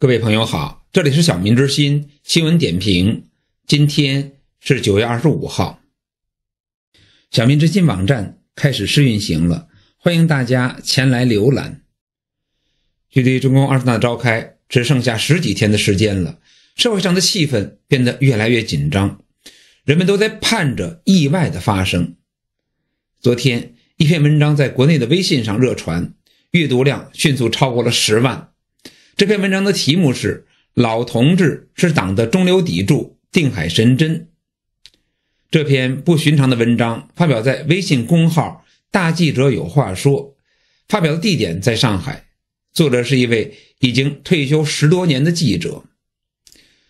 各位朋友好，这里是小民之心新闻点评。今天是九月二十五号，小民之心网站开始试运行了，欢迎大家前来浏览。距离中共二十大召开只剩下十几天的时间了，社会上的气氛变得越来越紧张，人们都在盼着意外的发生。昨天，一篇文章在国内的微信上热传，阅读量迅速超过了十万。这篇文章的题目是“老同志是党的中流砥柱、定海神针”。这篇不寻常的文章发表在微信公号“大记者有话说”，发表的地点在上海，作者是一位已经退休十多年的记者。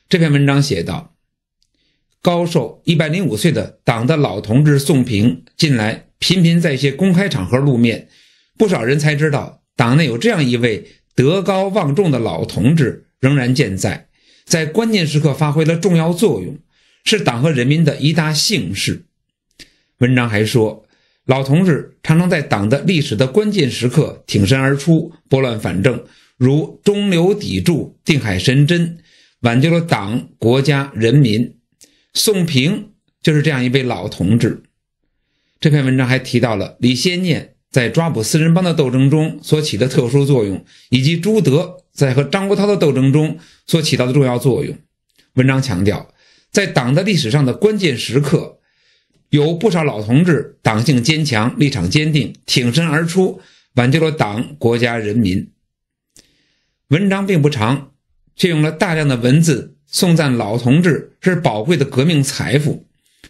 这篇文章写道：“高寿一百零五岁的党的老同志宋平，近来频频在一些公开场合露面，不少人才知道党内有这样一位。”德高望重的老同志仍然健在，在关键时刻发挥了重要作用，是党和人民的一大幸事。文章还说，老同志常常在党的历史的关键时刻挺身而出，拨乱反正，如中流砥柱、定海神针，挽救了党、国家、人民。宋平就是这样一位老同志。这篇文章还提到了李先念。在抓捕四人帮的斗争中所起的特殊作用，以及朱德在和张国焘的斗争中所起到的重要作用。文章强调，在党的历史上的关键时刻，有不少老同志党性坚强、立场坚定，挺身而出，挽救了党、国家、人民。文章并不长，却用了大量的文字颂赞老同志是宝贵的革命财富，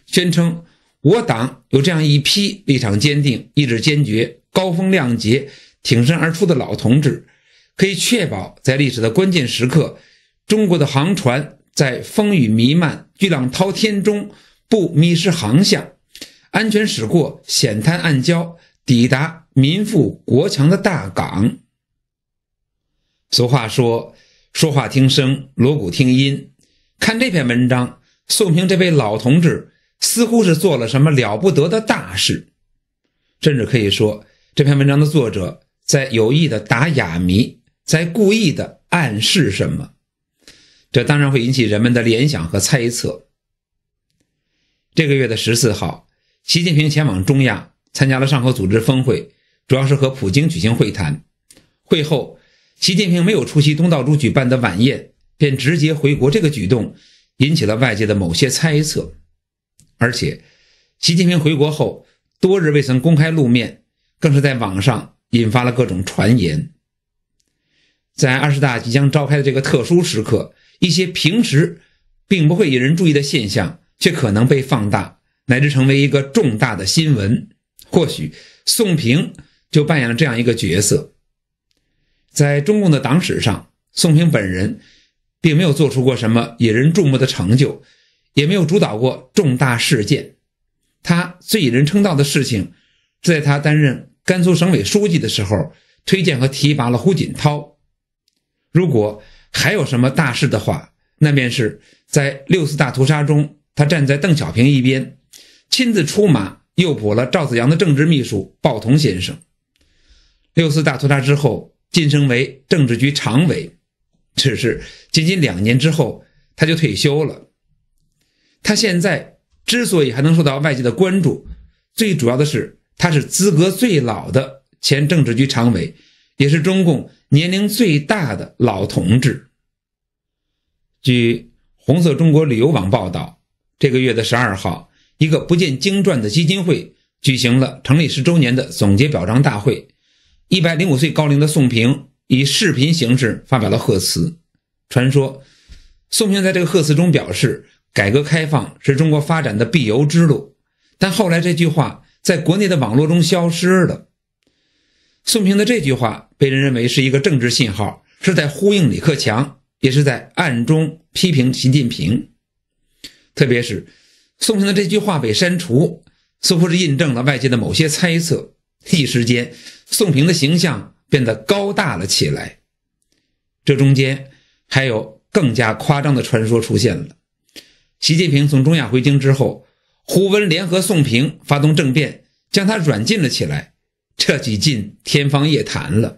宣称。我党有这样一批立场坚定、意志坚决、高风亮节、挺身而出的老同志，可以确保在历史的关键时刻，中国的航船在风雨弥漫、巨浪滔天中不迷失航向，安全驶过险滩暗礁，抵达民富国强的大港。俗话说：“说话听声，锣鼓听音。”看这篇文章，宋平这位老同志。似乎是做了什么了不得的大事，甚至可以说，这篇文章的作者在有意的打哑谜，在故意的暗示什么。这当然会引起人们的联想和猜测。这个月的十四号，习近平前往中亚参加了上合组织峰会，主要是和普京举行会谈。会后，习近平没有出席东道主举办的晚宴，便直接回国。这个举动引起了外界的某些猜测。而且，习近平回国后多日未曾公开露面，更是在网上引发了各种传言。在二十大即将召开的这个特殊时刻，一些平时并不会引人注意的现象，却可能被放大，乃至成为一个重大的新闻。或许，宋平就扮演了这样一个角色。在中共的党史上，宋平本人并没有做出过什么引人注目的成就。也没有主导过重大事件，他最引人称道的事情，在他担任甘肃省委书记的时候，推荐和提拔了胡锦涛。如果还有什么大事的话，那便是在六四大屠杀中，他站在邓小平一边，亲自出马诱捕了赵子阳的政治秘书鲍同先生。六四大屠杀之后，晋升为政治局常委，只是仅仅两年之后，他就退休了。他现在之所以还能受到外界的关注，最主要的是他是资格最老的前政治局常委，也是中共年龄最大的老同志。据《红色中国旅游网》报道，这个月的十二号，一个不见经传的基金会举行了成立十周年的总结表彰大会，一百零五岁高龄的宋平以视频形式发表了贺词。传说，宋平在这个贺词中表示。改革开放是中国发展的必由之路，但后来这句话在国内的网络中消失了。宋平的这句话被人认为是一个政治信号，是在呼应李克强，也是在暗中批评习近平。特别是宋平的这句话被删除，似乎是印证了外界的某些猜测。一时间，宋平的形象变得高大了起来。这中间还有更加夸张的传说出现了。习近平从中亚回京之后，胡温联合宋平发动政变，将他软禁了起来。这底进天方夜谭了。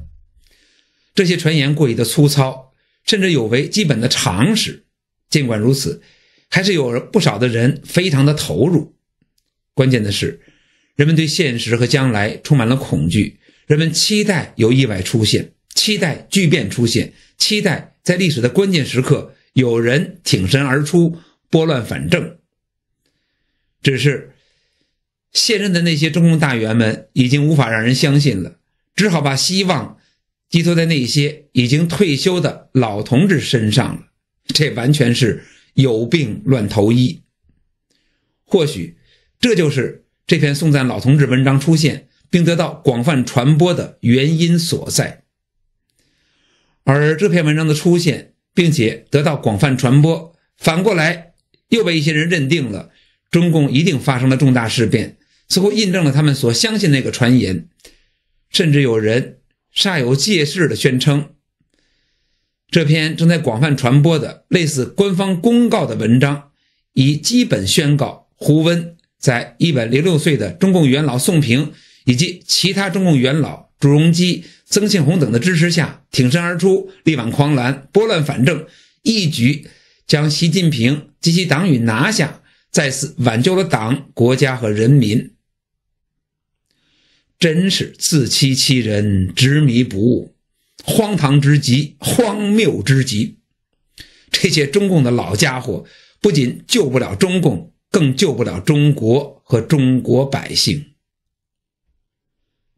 这些传言过于的粗糙，甚至有违基本的常识。尽管如此，还是有不少的人非常的投入。关键的是，人们对现实和将来充满了恐惧，人们期待有意外出现，期待巨变出现，期待在历史的关键时刻有人挺身而出。拨乱反正，只是现任的那些中共大员们已经无法让人相信了，只好把希望寄托在那些已经退休的老同志身上了。这完全是有病乱投医。或许这就是这篇颂赞老同志文章出现并得到广泛传播的原因所在。而这篇文章的出现并且得到广泛传播，反过来。又被一些人认定了，中共一定发生了重大事变，似乎印证了他们所相信那个传言。甚至有人煞有介事的宣称，这篇正在广泛传播的类似官方公告的文章，已基本宣告胡温在一百零六岁的中共元老宋平以及其他中共元老朱镕基、曾庆红等的支持下挺身而出，力挽狂澜，拨乱反正，一举。将习近平及其党羽拿下，再次挽救了党、国家和人民，真是自欺欺人、执迷不悟、荒唐之极、荒谬之极。这些中共的老家伙不仅救不了中共，更救不了中国和中国百姓。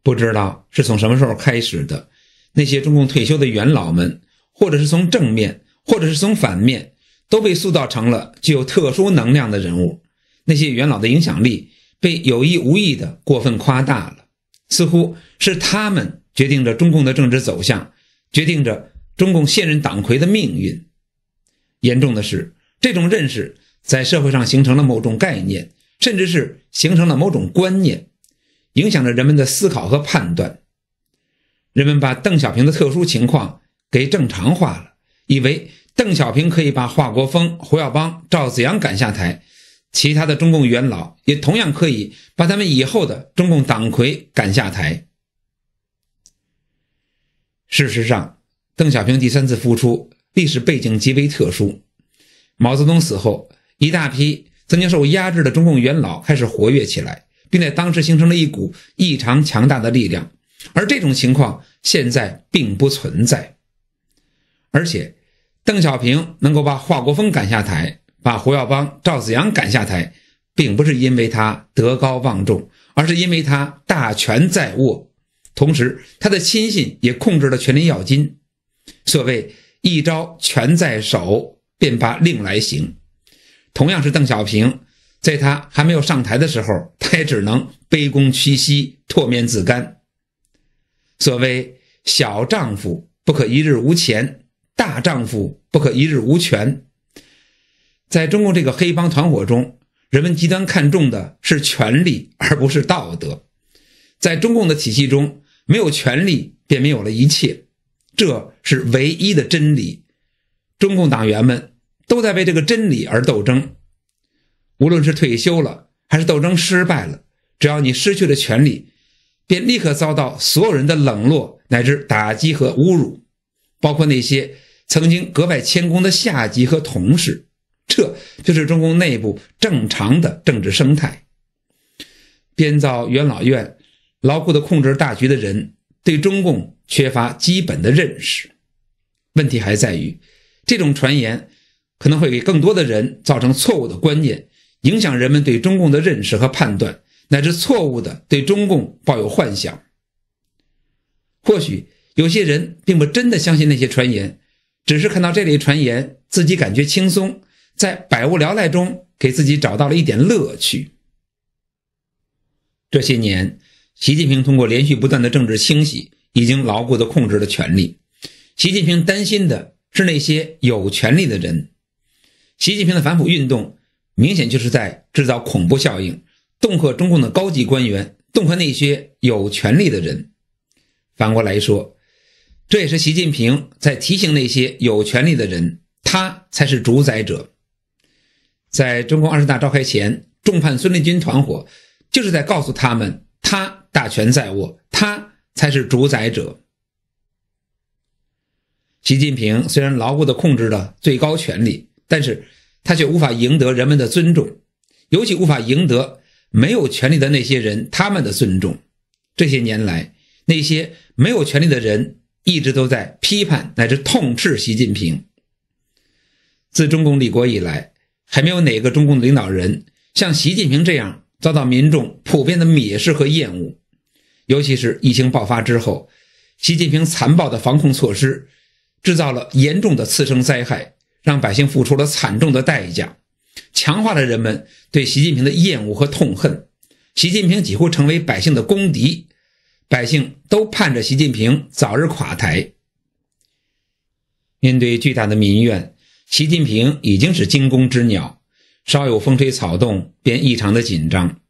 不知道是从什么时候开始的，那些中共退休的元老们，或者是从正面，或者是从反面。都被塑造成了具有特殊能量的人物，那些元老的影响力被有意无意地过分夸大了，似乎是他们决定着中共的政治走向，决定着中共现任党魁的命运。严重的是，这种认识在社会上形成了某种概念，甚至是形成了某种观念，影响着人们的思考和判断。人们把邓小平的特殊情况给正常化了，以为。邓小平可以把华国锋、胡耀邦、赵紫阳赶下台，其他的中共元老也同样可以把他们以后的中共党魁赶下台。事实上，邓小平第三次复出历史背景极为特殊。毛泽东死后，一大批曾经受压制的中共元老开始活跃起来，并在当时形成了一股异常强大的力量。而这种情况现在并不存在，而且。邓小平能够把华国锋赶下台，把胡耀邦、赵紫阳赶下台，并不是因为他德高望重，而是因为他大权在握，同时他的亲信也控制了权力要津。所谓一招权在手，便把令来行。同样是邓小平，在他还没有上台的时候，他也只能卑躬屈膝、唾面自干。所谓小丈夫不可一日无钱。大丈夫不可一日无权。在中共这个黑帮团伙中，人们极端看重的是权力，而不是道德。在中共的体系中，没有权力便没有了一切，这是唯一的真理。中共党员们都在为这个真理而斗争。无论是退休了，还是斗争失败了，只要你失去了权力，便立刻遭到所有人的冷落，乃至打击和侮辱，包括那些。曾经格外谦恭的下级和同事，这就是中共内部正常的政治生态。编造元老院牢固的控制大局的人，对中共缺乏基本的认识。问题还在于，这种传言可能会给更多的人造成错误的观念，影响人们对中共的认识和判断，乃至错误的对中共抱有幻想。或许有些人并不真的相信那些传言。只是看到这类传言，自己感觉轻松，在百无聊赖中给自己找到了一点乐趣。这些年，习近平通过连续不断的政治清洗，已经牢固的控制了权力。习近平担心的是那些有权力的人。习近平的反腐运动明显就是在制造恐怖效应，恫吓中共的高级官员，恫吓那些有权力的人。反过来说。这也是习近平在提醒那些有权利的人，他才是主宰者。在中共二十大召开前，重判孙立军团伙，就是在告诉他们，他大权在握，他才是主宰者。习近平虽然牢固地控制了最高权力，但是他却无法赢得人们的尊重，尤其无法赢得没有权力的那些人他们的尊重。这些年来，那些没有权力的人。一直都在批判乃至痛斥习近平。自中共立国以来，还没有哪个中共领导人像习近平这样遭到民众普遍的蔑视和厌恶。尤其是疫情爆发之后，习近平残暴的防控措施制造了严重的次生灾害，让百姓付出了惨重的代价，强化了人们对习近平的厌恶和痛恨。习近平几乎成为百姓的公敌。百姓都盼着习近平早日垮台。面对巨大的民怨，习近平已经是惊弓之鸟，稍有风吹草动便异常的紧张。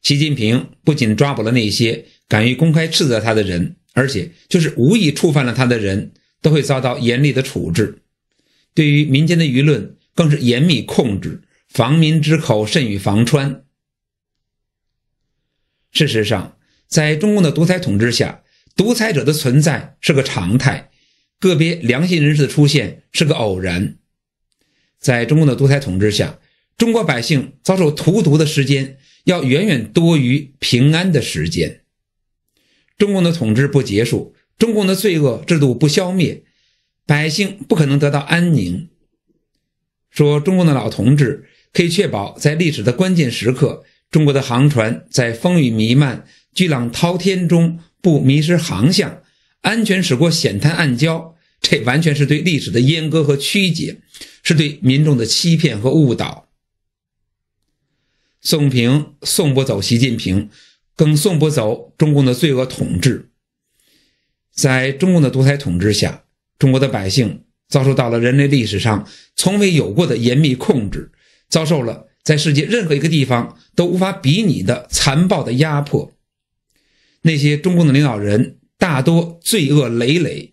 习近平不仅抓捕了那些敢于公开斥责他的人，而且就是无意触犯了他的人都会遭到严厉的处置。对于民间的舆论，更是严密控制，防民之口甚于防川。事实上，在中共的独裁统治下，独裁者的存在是个常态，个别良心人士的出现是个偶然。在中共的独裁统治下，中国百姓遭受荼毒的时间要远远多于平安的时间。中共的统治不结束，中共的罪恶制度不消灭，百姓不可能得到安宁。说中共的老同志可以确保在历史的关键时刻，中国的航船在风雨弥漫。巨浪滔天中不迷失航向，安全驶过险滩暗礁，这完全是对历史的阉割和曲解，是对民众的欺骗和误导。宋平送不走习近平，更送不走中共的罪恶统治。在中共的独裁统治下，中国的百姓遭受到了人类历史上从未有过的严密控制，遭受了在世界任何一个地方都无法比拟的残暴的压迫。那些中共的领导人大多罪恶累累，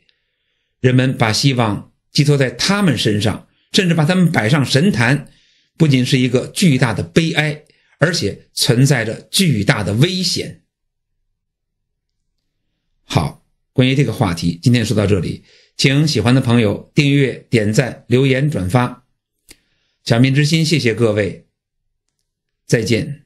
人们把希望寄托在他们身上，甚至把他们摆上神坛，不仅是一个巨大的悲哀，而且存在着巨大的危险。好，关于这个话题，今天说到这里，请喜欢的朋友订阅、点赞、留言、转发。小民之心，谢谢各位，再见。